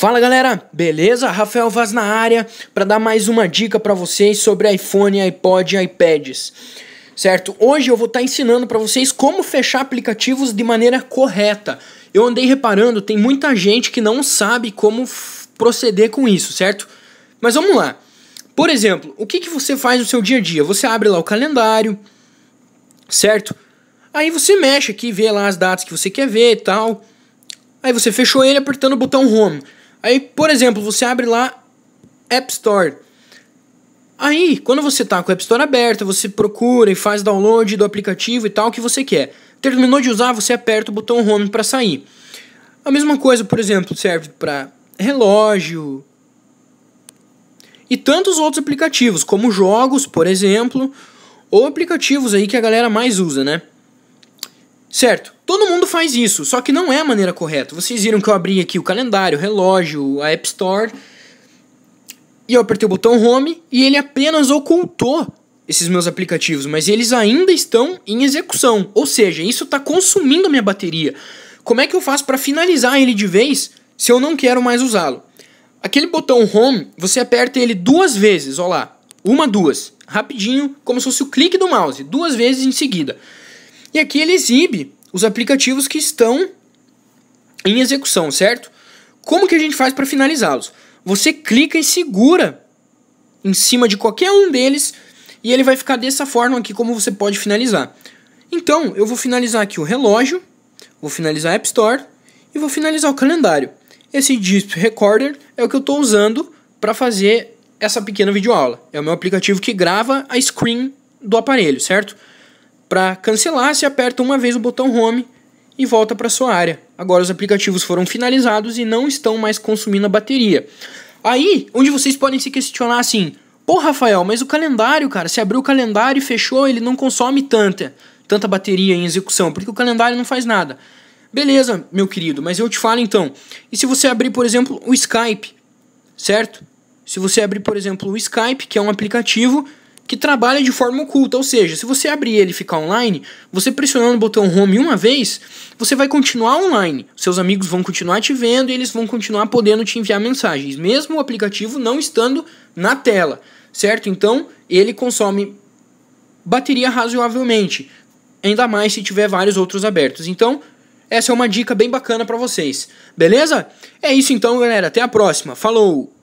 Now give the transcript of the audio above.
Fala galera, beleza? Rafael Vaz na área para dar mais uma dica para vocês sobre iPhone, iPod e iPads. Certo? Hoje eu vou estar tá ensinando para vocês como fechar aplicativos de maneira correta. Eu andei reparando, tem muita gente que não sabe como proceder com isso, certo? Mas vamos lá. Por exemplo, o que, que você faz no seu dia a dia? Você abre lá o calendário, certo? Aí você mexe aqui, vê lá as datas que você quer ver e tal. Aí você fechou ele apertando o botão Home. Aí, por exemplo, você abre lá App Store. Aí, quando você tá com o App Store aberta, você procura e faz download do aplicativo e tal que você quer. Terminou de usar, você aperta o botão Home para sair. A mesma coisa, por exemplo, serve para relógio e tantos outros aplicativos, como jogos, por exemplo, ou aplicativos aí que a galera mais usa, né? Certo, todo mundo faz isso, só que não é a maneira correta. Vocês viram que eu abri aqui o calendário, o relógio, a App Store. E eu apertei o botão Home e ele apenas ocultou esses meus aplicativos, mas eles ainda estão em execução. Ou seja, isso está consumindo a minha bateria. Como é que eu faço para finalizar ele de vez se eu não quero mais usá-lo? Aquele botão Home, você aperta ele duas vezes, olha lá. Uma, duas. Rapidinho, como se fosse o clique do mouse. Duas vezes em seguida. E aqui ele exibe os aplicativos que estão em execução, certo? Como que a gente faz para finalizá-los? Você clica e segura em cima de qualquer um deles e ele vai ficar dessa forma aqui como você pode finalizar. Então, eu vou finalizar aqui o relógio, vou finalizar a App Store e vou finalizar o calendário. Esse Disp Recorder é o que eu estou usando para fazer essa pequena videoaula. É o meu aplicativo que grava a screen do aparelho, certo? Para cancelar, se aperta uma vez o botão Home e volta para sua área. Agora os aplicativos foram finalizados e não estão mais consumindo a bateria. Aí, onde vocês podem se questionar assim: "Pô, Rafael, mas o calendário, cara, se abriu o calendário e fechou, ele não consome tanta, tanta bateria em execução, porque o calendário não faz nada". Beleza, meu querido, mas eu te falo então. E se você abrir, por exemplo, o Skype, certo? Se você abrir, por exemplo, o Skype, que é um aplicativo que trabalha de forma oculta, ou seja, se você abrir ele e ficar online, você pressionando o botão home uma vez, você vai continuar online. Seus amigos vão continuar te vendo e eles vão continuar podendo te enviar mensagens, mesmo o aplicativo não estando na tela, certo? Então, ele consome bateria razoavelmente, ainda mais se tiver vários outros abertos. Então, essa é uma dica bem bacana para vocês. Beleza? É isso então, galera. Até a próxima. Falou.